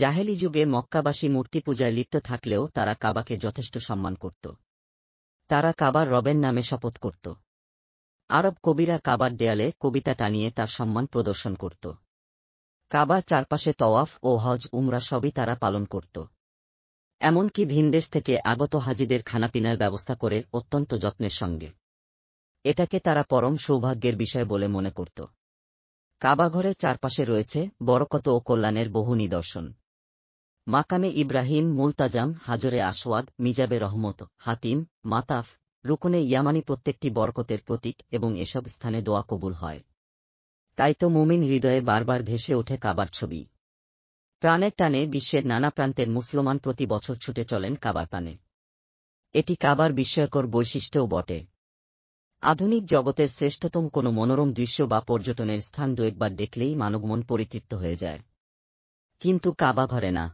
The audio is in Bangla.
জাহেলি যুগে মক্কাবাসী মূর্তি পূজায় লিপ্ত থাকলেও তারা কাবাকে যথেষ্ট সম্মান করত তারা কাবার রবের নামে শপথ করত আরব কবিরা কাবার দেয়ালে কবিতা টানিয়ে তার সম্মান প্রদর্শন করত কাবার চারপাশে তওয়াফ ও হজ উমরা সবই তারা পালন করত এমনকি ভিনদেশ থেকে আগত হাজিদের খানাপিনার ব্যবস্থা করে অত্যন্ত যত্নের সঙ্গে এটাকে তারা পরম সৌভাগ্যের বিষয় বলে মনে করত কাবাঘরের চারপাশে রয়েছে বরকত ও কল্যাণের বহু নিদর্শন মাকামে ইব্রাহিম মুলতাজাম হাজরে আসওয়াদ মিজাবে রহমত হাতিম মাতাফ রুকনে ইয়ামানি প্রত্যেকটি বরকতের প্রতীক এবং এসব স্থানে দোয়া কবুল হয় তাই তো মুমিন হৃদয়ে বারবার ভেসে ওঠে কাবার ছবি প্রাণের টানে বিশ্বের নানা প্রান্তের মুসলমান প্রতি বছর ছুটে চলেন কাবার পানে এটি কাবার বিস্ময়কর বৈশিষ্ট্যও বটে আধুনিক জগতের শ্রেষ্ঠতম কোনো মনোরম দৃশ্য বা পর্যটনের স্থান দু একবার দেখলেই মানবমন পরিতৃপ্ত হয়ে যায় কিন্তু কাবা ঘরে না